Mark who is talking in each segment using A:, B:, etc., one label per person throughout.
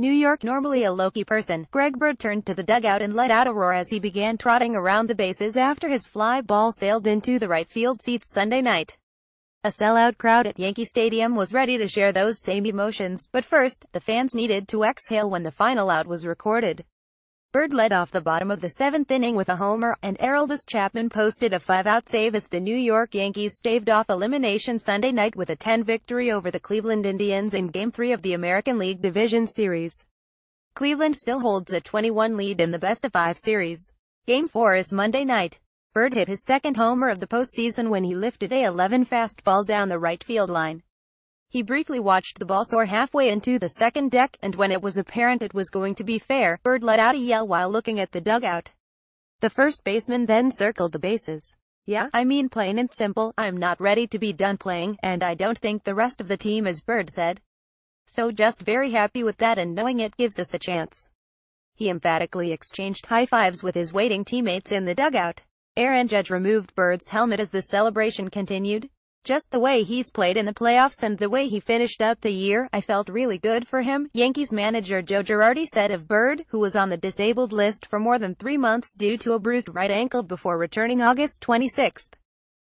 A: New York normally a low-key person, Greg Bird turned to the dugout and let out a roar as he began trotting around the bases after his fly ball sailed into the right field seats Sunday night. A sellout crowd at Yankee Stadium was ready to share those same emotions, but first, the fans needed to exhale when the final out was recorded. Bird led off the bottom of the seventh inning with a homer, and Errolis Chapman posted a five-out save as the New York Yankees staved off elimination Sunday night with a 10 victory over the Cleveland Indians in Game 3 of the American League Division Series. Cleveland still holds a 21 lead in the best-of-five series. Game 4 is Monday night. Bird hit his second homer of the postseason when he lifted a 11 fastball down the right field line. He briefly watched the ball soar halfway into the second deck, and when it was apparent it was going to be fair, Bird let out a yell while looking at the dugout. The first baseman then circled the bases. Yeah, I mean plain and simple, I'm not ready to be done playing, and I don't think the rest of the team is, Bird said. So just very happy with that and knowing it gives us a chance. He emphatically exchanged high fives with his waiting teammates in the dugout. Aaron Judge removed Bird's helmet as the celebration continued. Just the way he's played in the playoffs and the way he finished up the year, I felt really good for him, Yankees manager Joe Girardi said of Bird, who was on the disabled list for more than three months due to a bruised right ankle before returning August 26.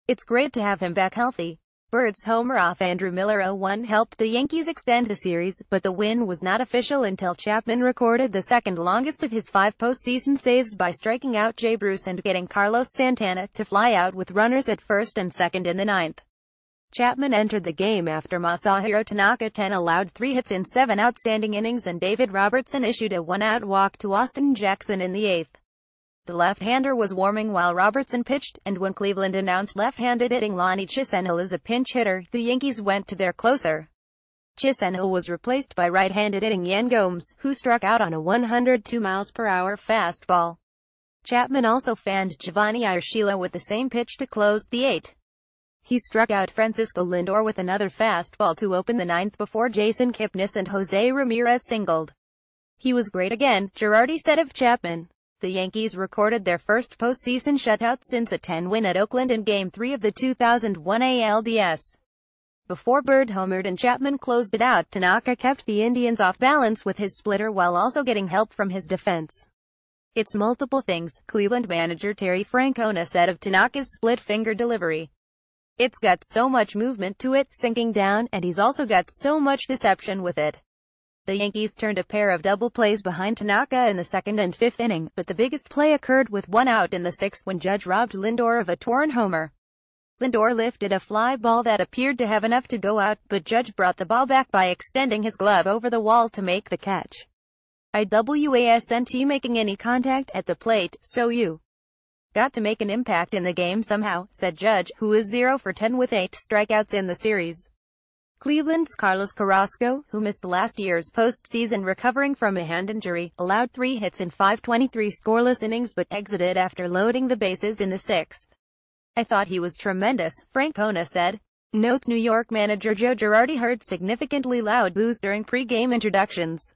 A: It's great to have him back healthy. Bird's homer off Andrew Miller 0-1 helped the Yankees extend the series, but the win was not official until Chapman recorded the second longest of his five postseason saves by striking out Jay Bruce and getting Carlos Santana to fly out with runners at first and second in the ninth. Chapman entered the game after Masahiro Tanaka Ken allowed three hits in seven outstanding innings and David Robertson issued a one-out walk to Austin Jackson in the eighth. The left-hander was warming while Robertson pitched, and when Cleveland announced left-handed hitting Lonnie Chisenhill as a pinch hitter, the Yankees went to their closer. Chisenhill was replaced by right-handed hitting Yan Gomes, who struck out on a 102 miles per hour fastball. Chapman also fanned Giovanni Urshela with the same pitch to close the eighth. He struck out Francisco Lindor with another fastball to open the ninth before Jason Kipnis and Jose Ramirez singled. He was great again, Girardi said of Chapman. The Yankees recorded their first postseason shutout since a 10 win at Oakland in Game 3 of the 2001 ALDS. Before Bird homered and Chapman closed it out, Tanaka kept the Indians off balance with his splitter while also getting help from his defense. It's multiple things, Cleveland manager Terry Francona said of Tanaka's split-finger delivery. It's got so much movement to it, sinking down, and he's also got so much deception with it. The Yankees turned a pair of double plays behind Tanaka in the second and fifth inning, but the biggest play occurred with one out in the sixth when Judge robbed Lindor of a torn homer. Lindor lifted a fly ball that appeared to have enough to go out, but Judge brought the ball back by extending his glove over the wall to make the catch. IWASNT making any contact at the plate, so you Got to make an impact in the game somehow, said Judge, who is 0 for 10 with 8 strikeouts in the series. Cleveland's Carlos Carrasco, who missed last year's postseason recovering from a hand injury, allowed three hits in 523 scoreless innings but exited after loading the bases in the sixth. I thought he was tremendous, Francona said. Notes New York manager Joe Girardi heard significantly loud boos during pregame introductions.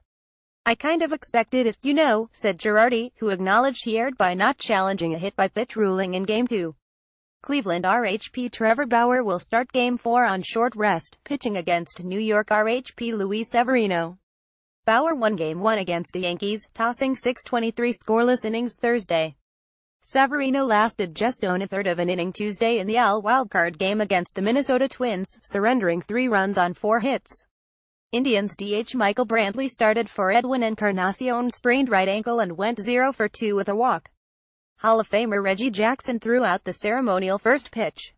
A: I kind of expected it, you know, said Girardi, who acknowledged he erred by not challenging a hit-by-pitch ruling in Game 2. Cleveland RHP Trevor Bauer will start Game 4 on short rest, pitching against New York RHP Luis Severino. Bauer won Game 1 against the Yankees, tossing 6-23 scoreless innings Thursday. Severino lasted just on a third of an inning Tuesday in the L wildcard game against the Minnesota Twins, surrendering three runs on four hits. Indians DH Michael Brantley started for Edwin Encarnacion sprained right ankle and went 0 for 2 with a walk. Hall of Famer Reggie Jackson threw out the ceremonial first pitch.